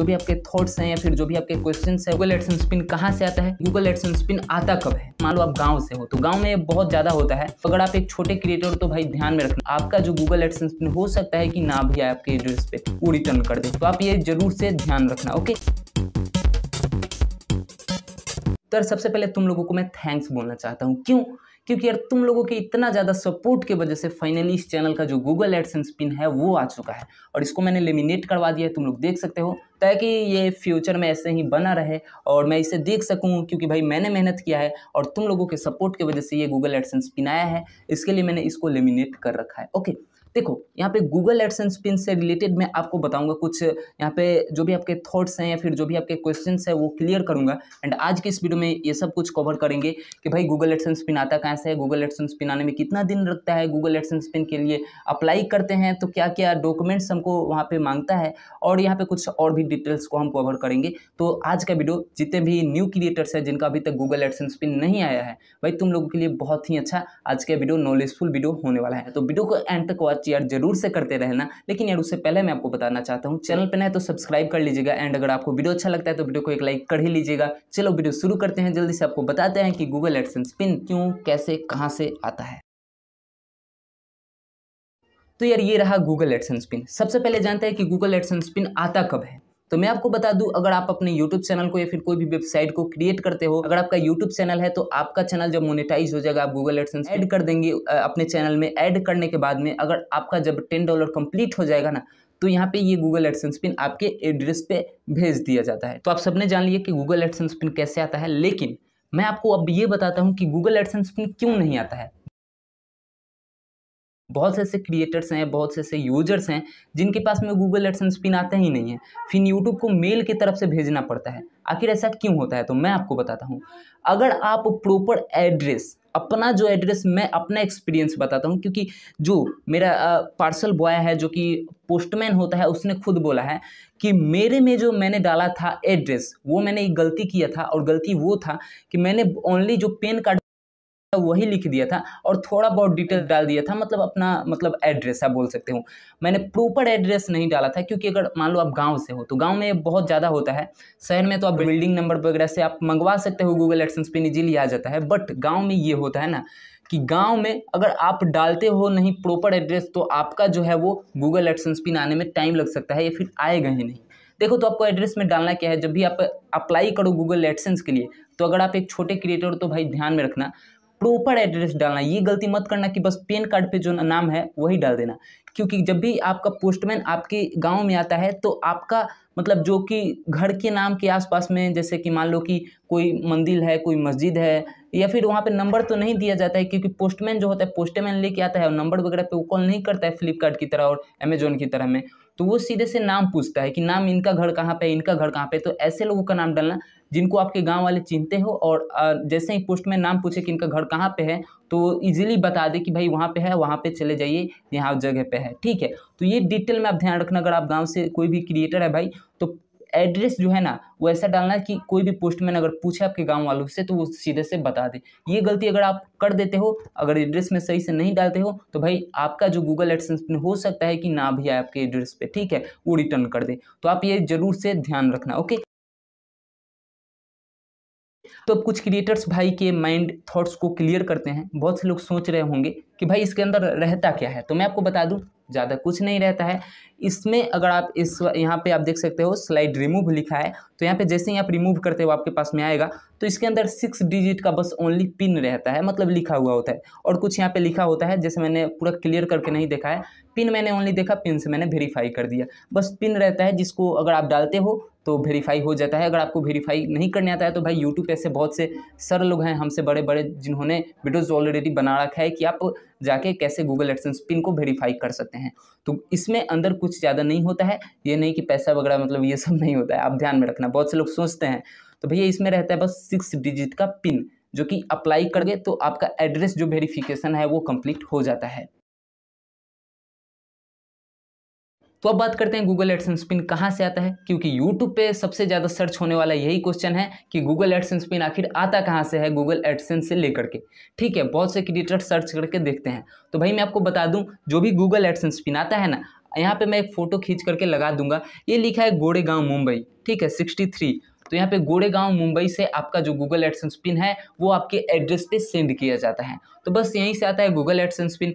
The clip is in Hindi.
जो भी आपके थॉट्स हैं या फिर जो भी आपके क्वेश्चन है गूगल एडसन स्पिन कहाँ से आता है गूगल एडसन स्पिन आता कब है मान लो आप गाँव से हो तो गाँव में बहुत ज्यादा होता है तो अगर आप एक छोटे क्रिएटर तो भाई ध्यान में रखना आपका जो गूगल एडसन स्पिन हो सकता है कि ना भी आपके एड्रेस पे वो रिटर्न कर दे तो आप ये जरूर से ध्यान रखना ओके तो यार सबसे पहले तुम लोगों को मैं थैंक्स बोलना चाहता हूँ क्यों क्योंकि यार तुम लोगों के इतना ज़्यादा सपोर्ट की वजह से फाइनली इस चैनल का जो गूगल एडसेंस पिन है वो आ चुका है और इसको मैंने लेमिनेट करवा दिया है तुम लोग देख सकते हो ताकि तो ये फ्यूचर में ऐसे ही बना रहे और मैं इसे देख सकूं क्योंकि भाई मैंने मेहनत किया है और तुम लोगों के सपोर्ट की वजह से ये गूगल एडसेंस पिन आया है इसके लिए मैंने इसको लेमिनेट कर रखा है ओके देखो यहाँ पे गूगल एडसेंस पिन से रिलेटेड मैं आपको बताऊंगा कुछ यहाँ पे जो भी आपके थॉट्स हैं या फिर जो भी आपके क्वेश्चन है वो क्लियर करूँगा एंड आज की इस वीडियो में ये सब कुछ कवर करेंगे कि भाई गूगल एडसेंस पिन आता कहाँ से है गूगल एडसेंस पिन आने में कितना दिन लगता है गूगल एडसेंस पिन के लिए अप्लाई करते हैं तो क्या क्या डॉक्यूमेंट्स हमको वहाँ पर मांगता है और यहाँ पर कुछ और भी डिटेल्स को हम कवर करेंगे तो आज का वीडियो जितने भी न्यू क्रिएटर्स हैं जिनका अभी तक गूगल एडसेंस पिन नहीं आया है भाई तुम लोगों के लिए बहुत ही अच्छा आज का वीडियो नॉलेजफुल वीडियो होने वाला है तो वीडियो को एंड तक वॉच बात यार जरूर से करते रहना लेकिन यार उससे पहले मैं आपको बताना चाहता हूँ चैनल पर नए तो सब्सक्राइब कर लीजिएगा एंड अगर आपको वीडियो अच्छा लगता है तो वीडियो को एक लाइक कर ही लीजिएगा चलो वीडियो शुरू करते हैं जल्दी से आपको बताते हैं कि गूगल एडसेंस पिन क्यों कैसे कहाँ से आता है तो यार ये रहा गूगल एडसेंस पिन सबसे पहले जानते हैं कि गूगल एडसेंस पिन आता कब है तो मैं आपको बता दूं अगर आप अपने यूट्यूब चैनल को या फिर कोई भी वेबसाइट को क्रिएट करते हो अगर आपका यूट्यूब चैनल है तो आपका चैनल जब मोनेटाइज हो जाएगा आप गूगल एडसेंस ऐड कर देंगे अपने चैनल में ऐड करने के बाद में अगर आपका जब टेन डॉलर कंप्लीट हो जाएगा ना तो यहाँ पे ये गूगल एडसेंस पिन आपके एड्रेस पे भेज दिया जाता है तो आप सबने जान लिया कि गूगल एडसेंस पिन कैसे आता है लेकिन मैं आपको अब ये बताता हूँ कि गूगल एडसेंस पिन क्यों नहीं आता है बहुत से ऐसे क्रिएटर्स हैं बहुत से ऐसे यूजर्स हैं जिनके पास में गूगल एडसेंस पिन आते ही नहीं है फिर यूट्यूब को मेल की तरफ से भेजना पड़ता है आखिर ऐसा क्यों होता है तो मैं आपको बताता हूँ अगर आप प्रॉपर एड्रेस अपना जो एड्रेस मैं अपना एक्सपीरियंस बताता हूँ क्योंकि जो मेरा पार्सल बॉय है जो कि पोस्टमैन होता है उसने खुद बोला है कि मेरे में जो मैंने डाला था एड्रेस वो मैंने एक गलती किया था और गलती वो था कि मैंने ओनली जो पेन कार्ड वही लिख दिया था और थोड़ा बहुत डिटेल हम्म। डाल दिया था मतलब अपना मतलब एड्रेस है बोल सकते हूँ मैंने प्रॉपर एड्रेस नहीं डाला था क्योंकि अगर मान लो आप गांव से हो तो गांव में बहुत ज़्यादा होता है शहर में तो आप बिल्डिंग नंबर वगैरह से आप मंगवा सकते हो गूगल एडसेंस पे इजीली आ जाता है बट गाँव में ये होता है ना कि गांव में अगर आप डालते हो नहीं प्रॉपर एड्रेस तो आपका जो है वो गूगल एडसेंस पिन आने में टाइम लग सकता है या फिर आएगा ही नहीं देखो तो आपको एड्रेस में डालना क्या है जब भी आप अप्लाई करो गूगल एडसेंस के लिए तो अगर आप एक छोटे क्रिएटर हो तो भाई ध्यान में रखना प्रॉपर एड्रेस डालना ये गलती मत करना कि बस पेन कार्ड पे जो नाम है वही डाल देना क्योंकि जब भी आपका पोस्टमैन आपके गांव में आता है तो आपका मतलब जो कि घर के नाम के आसपास में जैसे कि मान लो कि कोई मंदिर है कोई मस्जिद है या फिर वहाँ पे नंबर तो नहीं दिया जाता है क्योंकि पोस्टमैन जो होता है पोस्टमैन लेके आता है और नंबर वगैरह पे वो कॉल नहीं करता है फ्लिपकार्ट की तरह और अमेजोन की तरह में तो वो सीधे से नाम पूछता है कि नाम इनका घर कहाँ पे इनका घर कहाँ पे तो ऐसे लोगों का नाम डालना जिनको आपके गांव वाले चिन्हते हो और जैसे ही पोस्ट में नाम पूछे कि इनका घर कहाँ पे है तो इजीली बता दे कि भाई वहाँ पे है वहाँ पे चले जाइए यहाँ जगह पे है ठीक है तो ये डिटेल में आप ध्यान रखना अगर आप गांव से कोई भी क्रिएटर है भाई तो एड्रेस जो है ना वो ऐसा डालना है कि कोई भी पोस्टमैन अगर पूछे आपके गांव वालों से तो वो सीधे से बता दे ये गलती अगर आप कर देते हो अगर एड्रेस में सही से नहीं डालते हो तो भाई आपका जो गूगल एडसेंस में हो सकता है कि ना भी आए आपके एड्रेस पे ठीक है वो रिटर्न कर दे तो आप ये जरूर से ध्यान रखना ओके तो अब कुछ क्रिएटर्स भाई के माइंड थॉट्स को क्लियर करते हैं बहुत से लोग सोच रहे होंगे कि भाई इसके अंदर रहता क्या है तो मैं आपको बता दूं ज़्यादा कुछ नहीं रहता है इसमें अगर आप इस यहाँ पे आप देख सकते हो स्लाइड रिमूव लिखा है तो यहाँ पे जैसे ही आप रिमूव करते हो आपके पास में आएगा तो इसके अंदर सिक्स डिजिट का बस ओनली पिन रहता है मतलब लिखा हुआ होता है और कुछ यहाँ पे लिखा होता है जैसे मैंने पूरा क्लियर करके नहीं देखा है पिन मैंने ओनली देखा पिन से मैंने वेरीफाई कर दिया बस पिन रहता है जिसको अगर आप डालते हो तो वेरीफाई हो जाता है अगर आपको वेरीफाई नहीं करने आता है तो भाई यूट्यूब ऐसे बहुत से सर लोग हैं हमसे बड़े बड़े जिन्होंने वीडियोज़ ऑलरेडी बना रखा है कि आप जाके कैसे गूगल एडसेंस पिन को वेरीफाई कर सकते हैं तो इसमें अंदर कुछ ज़्यादा नहीं होता है ये नहीं कि पैसा वगैरह मतलब ये सब नहीं होता है आप ध्यान में रखना बहुत से लोग सोचते हैं तो भैया इसमें रहता है बस सिक्स डिजिट का पिन जो कि अप्लाई कर गए तो आपका एड्रेस जो वेरीफिकेशन है वो कंप्लीट हो जाता है तो अब बात करते हैं गूगल एडसेंस पिन कहाँ से आता है क्योंकि यूट्यूब पे सबसे ज़्यादा सर्च होने वाला यही क्वेश्चन है कि गूगल एडसेंस पिन आखिर आता कहाँ से है गूगल एडसेंस से लेकर के ठीक है बहुत से क्रिएटर सर्च करके देखते हैं तो भाई मैं आपको बता दूँ जो भी गूगल एडसेंस पिन आता है ना यहाँ पर मैं एक फ़ोटो खींच करके लगा दूंगा ये लिखा है गोड़ेगांव मुंबई ठीक है सिक्सटी थ्री तो यहाँ पे गोड़ेगांव मुंबई से आपका जो गूगल एडसेंस पिन है वो आपके एड्रेस पे सेंड किया जाता है तो बस यहीं से आता है गूगल एडसेंस पिन